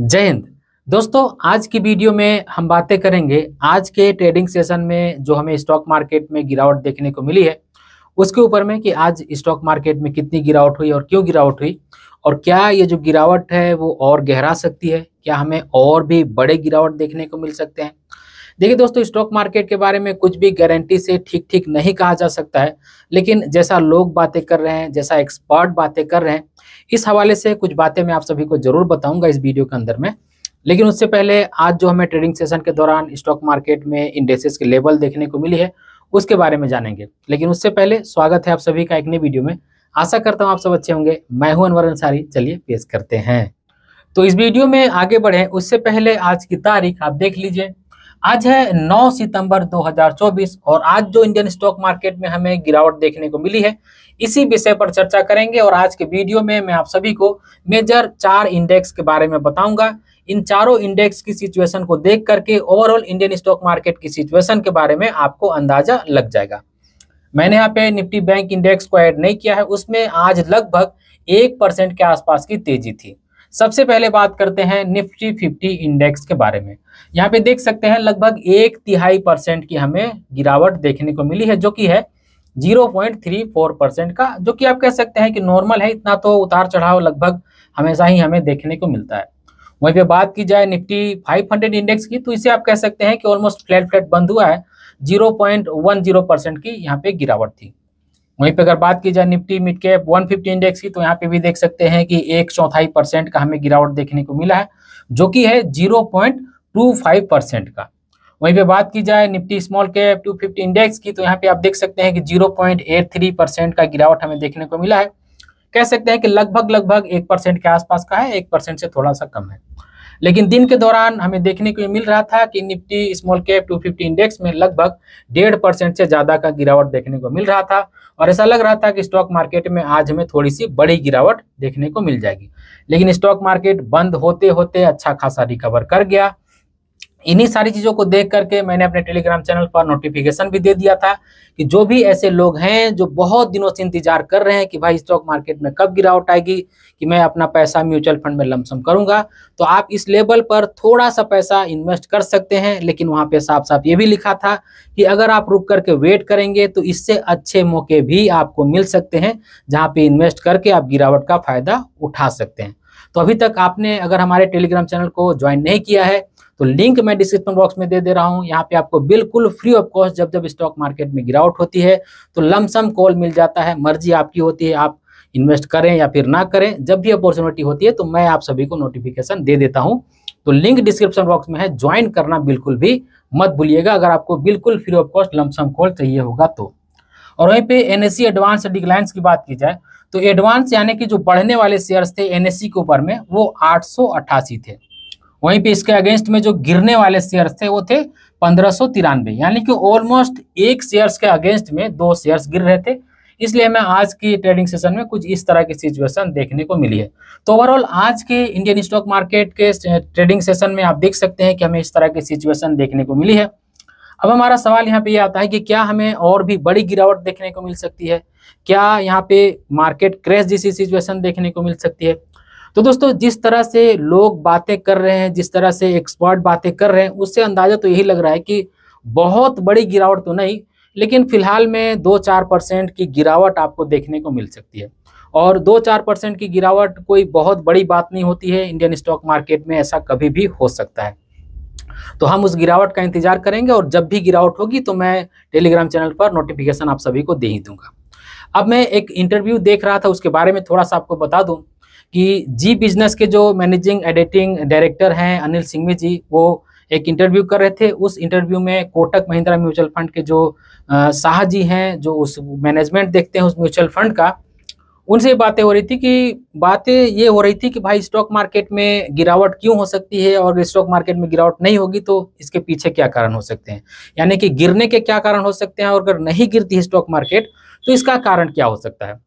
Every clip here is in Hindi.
जय हिंद दोस्तों आज की वीडियो में हम बातें करेंगे आज के ट्रेडिंग सेशन में जो हमें स्टॉक मार्केट में गिरावट देखने को मिली है उसके ऊपर में कि आज स्टॉक मार्केट में कितनी गिरावट हुई और क्यों गिरावट हुई और क्या ये जो गिरावट है वो और गहरा सकती है क्या हमें और भी बड़े गिरावट देखने को मिल सकते हैं देखिए दोस्तों स्टॉक मार्केट के बारे में कुछ भी गारंटी से ठीक ठीक नहीं कहा जा सकता है लेकिन जैसा लोग बातें कर रहे हैं जैसा एक्सपर्ट बातें कर रहे हैं इस हवाले से कुछ बातें मैं आप सभी को जरूर बताऊंगा इस वीडियो के अंदर में लेकिन उससे पहले आज जो हमें ट्रेडिंग सेशन के दौरान स्टॉक मार्केट में इंडेक्सेस के लेवल देखने को मिली है उसके बारे में जानेंगे लेकिन उससे पहले स्वागत है आप सभी का एक नई वीडियो में आशा करता हूँ आप सब अच्छे होंगे मैं हूँ अनवर अंसारी चलिए पेश करते हैं तो इस वीडियो में आगे बढ़े उससे पहले आज की तारीख आप देख लीजिए आज है 9 सितंबर 2024 और आज जो इंडियन स्टॉक मार्केट में हमें गिरावट देखने को मिली है इसी विषय पर चर्चा करेंगे और आज के वीडियो में मैं आप सभी को मेजर चार इंडेक्स के बारे में बताऊंगा इन चारों इंडेक्स की सिचुएशन को देख करके ओवरऑल इंडियन स्टॉक मार्केट की सिचुएशन के बारे में आपको अंदाजा लग जाएगा मैंने यहाँ पे निफ्टी बैंक इंडेक्स को ऐड नहीं किया है उसमें आज लगभग एक परसेंट के आसपास की तेजी थी सबसे पहले बात करते हैं निफ्टी फिफ्टी इंडेक्स के बारे में यहाँ पे देख सकते हैं लगभग एक तिहाई परसेंट की हमें गिरावट देखने को मिली है जो कि है 0.34 परसेंट का जो कि आप कह सकते हैं कि नॉर्मल है इतना तो उतार चढ़ाव लगभग हमेशा ही हमें देखने को मिलता है वहीं पे बात की जाए निफ्टी 500 इंडेक्स की तो इसे आप कह सकते हैं कि ऑलमोस्ट फ्लैट फ्लैट बंद हुआ है 0.10 परसेंट की यहाँ पे गिरावट थी वहीं पे अगर बात की जाए Nifty mid cap one index की तो यहाँ पे भी देख सकते हैं कि एक चौथाई परसेंट का हमें गिरावट देखने को मिला है जो कि है zero point two five percent का वहीं पे बात की जाए Nifty small cap two fifty index की तो यहाँ पे आप देख सकते हैं कि zero point eight three percent का गिरावट हमें देखने को मिला है कह सकते हैं कि लगभग लगभग एक परसेंट के आसपास का है एक परसेंट से थोड़ा सा कम है लेकिन दिन के दौरान हमें देखने को मिल रहा था कि निफ्टी स्मॉल कैप 250 इंडेक्स में लगभग डेढ़ परसेंट से ज़्यादा का गिरावट देखने को मिल रहा था और ऐसा लग रहा था कि स्टॉक मार्केट में आज हमें थोड़ी सी बड़ी गिरावट देखने को मिल जाएगी लेकिन स्टॉक मार्केट बंद होते होते अच्छा खासा रिकवर कर गया इन्हीं सारी चीज़ों को देख करके मैंने अपने टेलीग्राम चैनल पर नोटिफिकेशन भी दे दिया था कि जो भी ऐसे लोग हैं जो बहुत दिनों से इंतजार कर रहे हैं कि भाई स्टॉक मार्केट में कब गिरावट आएगी कि मैं अपना पैसा म्यूचुअल फंड में लमसम करूंगा तो आप इस लेवल पर थोड़ा सा पैसा इन्वेस्ट कर सकते हैं लेकिन वहाँ पे साफ साफ ये भी लिखा था कि अगर आप रुक करके वेट करेंगे तो इससे अच्छे मौके भी आपको मिल सकते हैं जहाँ पे इन्वेस्ट करके आप गिरावट का फायदा उठा सकते हैं तो अभी तक आपने अगर हमारे टेलीग्राम चैनल को ज्वाइन नहीं किया है तो लिंक मैं डिस्क्रिप्शन बॉक्स में दे दे रहा हूँ यहाँ पे आपको बिल्कुल फ्री ऑफ कॉस्ट जब जब स्टॉक मार्केट में गिरावट होती है तो लमसम कॉल मिल जाता है मर्जी आपकी होती है आप इन्वेस्ट करें या फिर ना करें जब भी अपॉर्चुनिटी होती है तो मैं आप सभी को नोटिफिकेशन दे देता हूँ तो लिंक डिस्क्रिप्शन बॉक्स में है ज्वाइन करना बिल्कुल भी मत भूलिएगा अगर आपको बिल्कुल free of cost lump sum call चाहिए होगा तो और वहीं पे एनएससी एडवांस डिग्लाइंस की बात की जाए तो एडवांस यानी कि जो बढ़ने वाले शेयर्स थे एनएससी e के ऊपर में वो आठ थे वहीं पे इसके अगेंस्ट में जो गिरने वाले शेयर्स थे वो थे पंद्रह यानी कि ऑलमोस्ट एक शेयर्स के अगेंस्ट में दो शेयर्स गिर रहे थे इसलिए हमें आज की ट्रेडिंग सेशन में कुछ इस तरह की सिचुएशन देखने को मिली है तो ओवरऑल आज के इंडियन स्टॉक मार्केट के ट्रेडिंग सेशन में आप देख सकते हैं कि हमें इस तरह की सिचुएशन देखने को मिली है अब हमारा सवाल यहाँ पे ये यह आता है कि क्या हमें और भी बड़ी गिरावट देखने को मिल सकती है क्या यहाँ पे मार्केट क्रैश जैसी सिचुएशन देखने को मिल सकती है तो दोस्तों जिस तरह से लोग बातें कर रहे हैं जिस तरह से एक्सपर्ट बातें कर रहे हैं उससे अंदाजा तो यही लग रहा है कि बहुत बड़ी गिरावट तो नहीं लेकिन फिलहाल में दो चार परसेंट की गिरावट आपको देखने को मिल सकती है और दो चार परसेंट की गिरावट कोई बहुत बड़ी बात नहीं होती है इंडियन स्टॉक मार्केट में ऐसा कभी भी हो सकता है तो हम उस गिरावट का इंतजार करेंगे और जब भी गिरावट होगी तो मैं टेलीग्राम चैनल पर नोटिफिकेशन आप सभी को दे ही दूंगा अब मैं एक इंटरव्यू देख रहा था उसके बारे में थोड़ा सा आपको बता दूं कि जी बिजनेस के जो मैनेजिंग एडिटिंग डायरेक्टर हैं अनिल सिंघवी जी वो एक इंटरव्यू कर रहे थे उस इंटरव्यू में कोटक महिंद्रा म्यूचुअल फंड के जो शाह जी हैं जो उस मैनेजमेंट देखते हैं उस म्यूचुअल फंड का उनसे बातें हो रही थी कि बातें ये हो रही थी कि भाई स्टॉक मार्केट में गिरावट क्यों हो सकती है और स्टॉक मार्केट में गिरावट नहीं होगी तो इसके पीछे क्या कारण हो सकते हैं यानी कि गिरने के क्या कारण हो सकते हैं और अगर नहीं गिरती है स्टॉक मार्केट तो इसका कारण क्या हो सकता है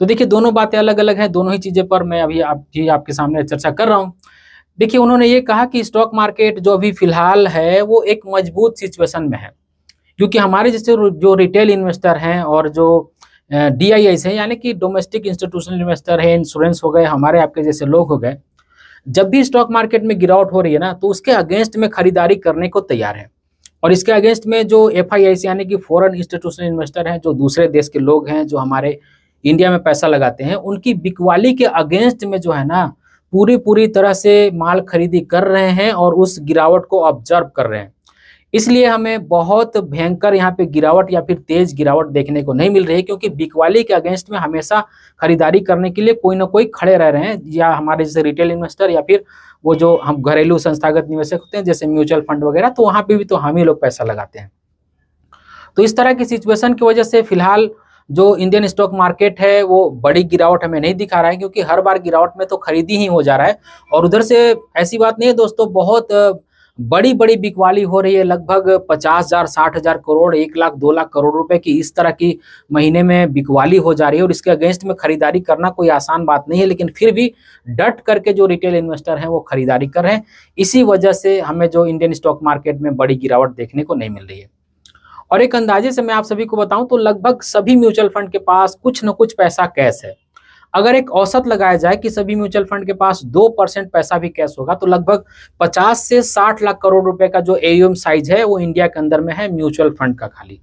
तो देखिए दोनों बातें अलग अलग हैं दोनों ही चीज़ें पर मैं अभी आप जी आपके सामने चर्चा कर रहा हूँ देखिए उन्होंने ये कहा कि स्टॉक मार्केट जो अभी फिलहाल है वो एक मजबूत सिचुएशन में है क्योंकि हमारे जैसे जो रिटेल इन्वेस्टर हैं और जो डी से यानी कि डोमेस्टिक इंस्टीट्यूशनल इन्वेस्टर है इंश्योरेंस हो गए हमारे आपके जैसे लोग हो गए जब भी स्टॉक मार्केट में गिरावट हो रही है ना तो उसके अगेंस्ट में खरीदारी करने को तैयार है और इसके अगेंस्ट में जो एफ यानी कि फॉरन इंस्टीट्यूशनल इन्वेस्टर हैं जो दूसरे देश के लोग हैं जो हमारे इंडिया में पैसा लगाते हैं उनकी बिकवाली के अगेंस्ट में जो है ना पूरी पूरी तरह से माल खरीदी कर रहे हैं और उस गिरावट को ऑब्जर्व कर रहे हैं इसलिए हमें बहुत भयंकर यहाँ पे गिरावट या फिर तेज गिरावट देखने को नहीं मिल रही क्योंकि बिकवाली के अगेंस्ट में हमेशा खरीदारी करने के लिए कोई ना कोई खड़े रह रहे हैं या हमारे जैसे रिटेल इन्वेस्टर या फिर वो जो हम घरेलू संस्थागत निवेशक होते हैं जैसे म्यूचुअल फंड वगैरह तो वहाँ पर भी तो हम ही लोग पैसा लगाते हैं तो इस तरह की सिचुएशन की वजह से फिलहाल जो इंडियन स्टॉक मार्केट है वो बड़ी गिरावट हमें नहीं दिखा रहा है क्योंकि हर बार गिरावट में तो खरीदी ही हो जा रहा है और उधर से ऐसी बात नहीं है दोस्तों बहुत बड़ी बड़ी बिकवाली हो रही है लगभग पचास हजार साठ हजार करोड़ एक लाख दो लाख करोड़ रुपए की इस तरह की महीने में बिकवाली हो जा रही है और इसके अगेंस्ट में खरीदारी करना कोई आसान बात नहीं है लेकिन फिर भी डट करके जो रिटेल इन्वेस्टर हैं वो खरीदारी कर रहे हैं इसी वजह से हमें जो इंडियन स्टॉक मार्केट में बड़ी गिरावट देखने को नहीं मिल रही है और एक अंदाजे से मैं आप सभी को बताऊं तो लगभग सभी म्यूचुअल फंड के पास कुछ न कुछ पैसा कैश है अगर एक औसत लगाया जाए कि सभी म्यूचुअल फंड के पास दो परसेंट पैसा भी कैश होगा तो लगभग पचास से साठ लाख करोड़ रुपए का जो एयूएम साइज है वो इंडिया के अंदर में है म्यूचुअल फंड का खाली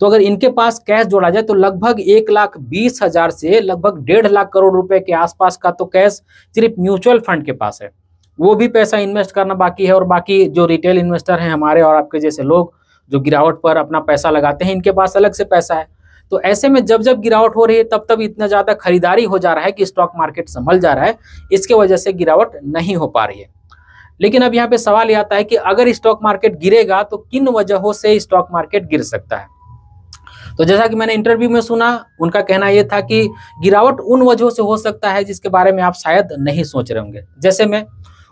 तो अगर इनके पास कैश जोड़ा जाए तो लगभग एक लाख बीस हजार से लगभग डेढ़ लाख करोड़ रुपए के आसपास का तो कैश सिर्फ म्यूचुअल फंड के पास है वो भी पैसा इन्वेस्ट करना बाकी है और बाकी जो रिटेल इन्वेस्टर हैं हमारे और आपके जैसे लोग जो गिरावट पर अपना पैसा लगाते हैं इनके पास अलग से पैसा है तो ऐसे में जब जब गिरावट हो रही है तब तब इतना ज़्यादा खरीदारी हो जा रहा है कि स्टॉक मार्केट संभल जा रहा है इसके वजह से गिरावट नहीं हो पा रही है लेकिन अब यहाँ पे सवाल यह आता है कि अगर स्टॉक मार्केट गिरेगा तो किन वजहों से स्टॉक मार्केट गिर सकता है तो जैसा कि मैंने इंटरव्यू में सुना उनका कहना यह था कि गिरावट उन वजहों से हो सकता है जिसके बारे में आप शायद नहीं सोच रहे होंगे जैसे मैं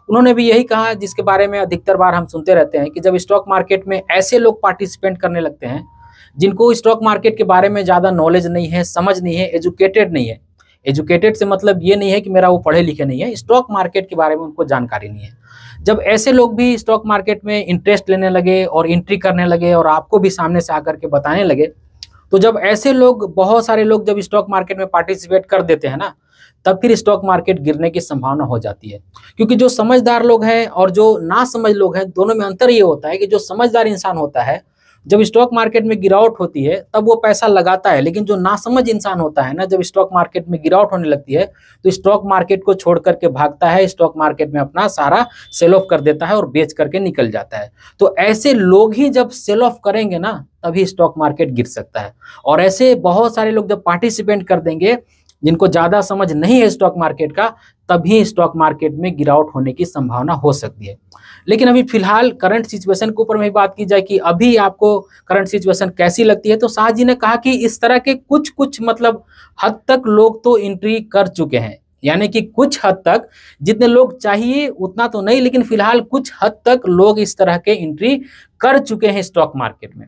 उन्होंने भी यही कहा जिसके बारे में अधिकतर बार हम सुनते रहते हैं कि जब स्टॉक मार्केट में ऐसे लोग पार्टिसिपेंट करने लगते हैं जिनको स्टॉक मार्केट के बारे में ज़्यादा नॉलेज नहीं है समझ नहीं है एजुकेटेड नहीं है एजुकेटेड से मतलब ये नहीं है कि मेरा वो पढ़े लिखे नहीं है स्टॉक मार्केट के बारे में उनको जानकारी नहीं है जब ऐसे लोग भी स्टॉक मार्केट में इंटरेस्ट लेने लगे और एंट्री करने लगे और आपको भी सामने से आकर के बताने लगे तो जब ऐसे लोग बहुत सारे लोग जब स्टॉक मार्केट में पार्टिसिपेट कर देते हैं ना तब फिर स्टॉक मार्केट गिरने की संभावना हो जाती है क्योंकि जो समझदार लोग हैं और जो ना समझ लोग हैं दोनों में अंतर ये होता है कि जो समझदार इंसान होता है जब स्टॉक मार्केट में गिरावट होती है तब वो पैसा लगाता है लेकिन जो नासमझ इंसान होता है ना जब स्टॉक मार्केट में गिरावट होने लगती है तो स्टॉक मार्केट को छोड़ करके भागता है स्टॉक मार्केट में अपना सारा सेल ऑफ कर देता है और बेच करके निकल जाता है तो ऐसे लोग ही जब सेल ऑफ करेंगे ना तभी स्टॉक मार्केट गिर सकता है और ऐसे बहुत सारे लोग जब पार्टिसिपेट कर देंगे जिनको ज़्यादा समझ नहीं है स्टॉक मार्केट का तभी स्टॉक मार्केट में गिरावट होने की संभावना हो सकती है लेकिन अभी फिलहाल करंट सिचुएशन के ऊपर में बात की जाए कि अभी आपको करंट सिचुएशन कैसी लगती है तो शाहजी ने कहा कि इस तरह के कुछ कुछ मतलब हद तक लोग तो एंट्री कर चुके हैं यानी कि कुछ हद तक जितने लोग चाहिए उतना तो नहीं लेकिन फिलहाल कुछ हद तक लोग इस तरह के एंट्री कर चुके हैं स्टॉक मार्केट में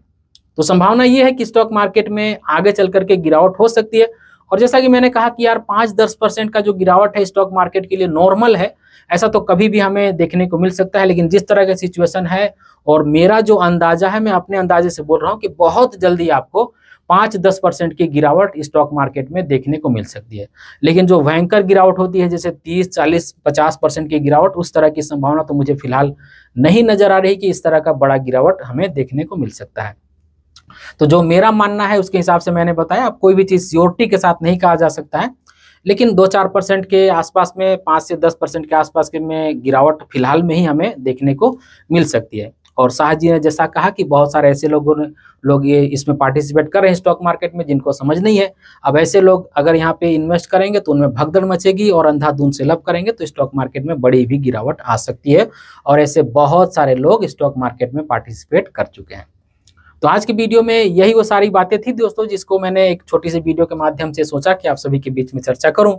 तो संभावना ये है कि स्टॉक मार्केट में आगे चल करके गिरावट हो सकती है और जैसा कि मैंने कहा कि यार पाँच दस परसेंट का जो गिरावट है स्टॉक मार्केट के लिए नॉर्मल है ऐसा तो कभी भी हमें देखने को मिल सकता है लेकिन जिस तरह का सिचुएशन है और मेरा जो अंदाजा है मैं अपने अंदाजे से बोल रहा हूँ कि बहुत जल्दी आपको पाँच दस परसेंट की गिरावट स्टॉक मार्केट में देखने को मिल सकती है लेकिन जो भयंकर गिरावट होती है जैसे तीस चालीस पचास परसेंट की गिरावट उस तरह की संभावना तो मुझे फिलहाल नहीं नजर आ रही कि इस तरह का बड़ा गिरावट हमें देखने को मिल सकता है तो जो मेरा मानना है उसके हिसाब से मैंने बताया अब कोई भी चीज़ सियोरिटी के साथ नहीं कहा जा सकता है लेकिन दो चार परसेंट के आसपास में पाँच से दस परसेंट के आसपास के में गिरावट फिलहाल में ही हमें देखने को मिल सकती है और शाह जी ने जैसा कहा कि बहुत सारे ऐसे लोगों ने लोग ये इसमें पार्टिसिपेट कर रहे हैं स्टॉक मार्केट में जिनको समझ नहीं है अब ऐसे लोग अगर यहाँ पे इन्वेस्ट करेंगे तो उनमें भगदड़ मचेगी और अंधाधुंध से लब करेंगे तो स्टॉक मार्केट में बड़ी भी गिरावट आ सकती है और ऐसे बहुत सारे लोग स्टॉक मार्केट में पार्टिसिपेट कर चुके हैं तो आज की वीडियो में यही वो सारी बातें थी दोस्तों जिसको मैंने एक छोटी सी वीडियो के माध्यम से सोचा कि आप सभी के बीच में चर्चा करूं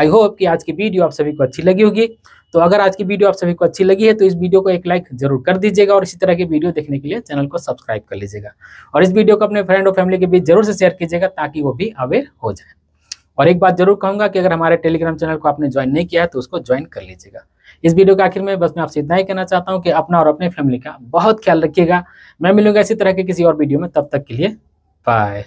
आई होप कि आज की वीडियो आप सभी को अच्छी लगी होगी तो अगर आज की वीडियो आप सभी को अच्छी लगी है तो इस वीडियो को एक लाइक जरूर कर दीजिएगा और इसी तरह की वीडियो देखने के लिए चैनल को सब्सक्राइब कर लीजिएगा और इस वीडियो को अपने फ्रेंड और फैमिली के बीच जरूर से शेयर कीजिएगा ताकि वो भी अवेयर हो जाए और एक बात जरूर कहूंगा कि अगर हमारे टेलीग्राम चैनल को आपने ज्वाइन नहीं किया है तो उसको ज्वाइन कर लीजिएगा इस वीडियो के आखिर में बस मैं आपसे इतना ही कहना चाहता हूँ कि अपना और अपने फैमिली का बहुत ख्याल रखिएगा मैं मिलूंगा इसी तरह के किसी और वीडियो में तब तक के लिए बाय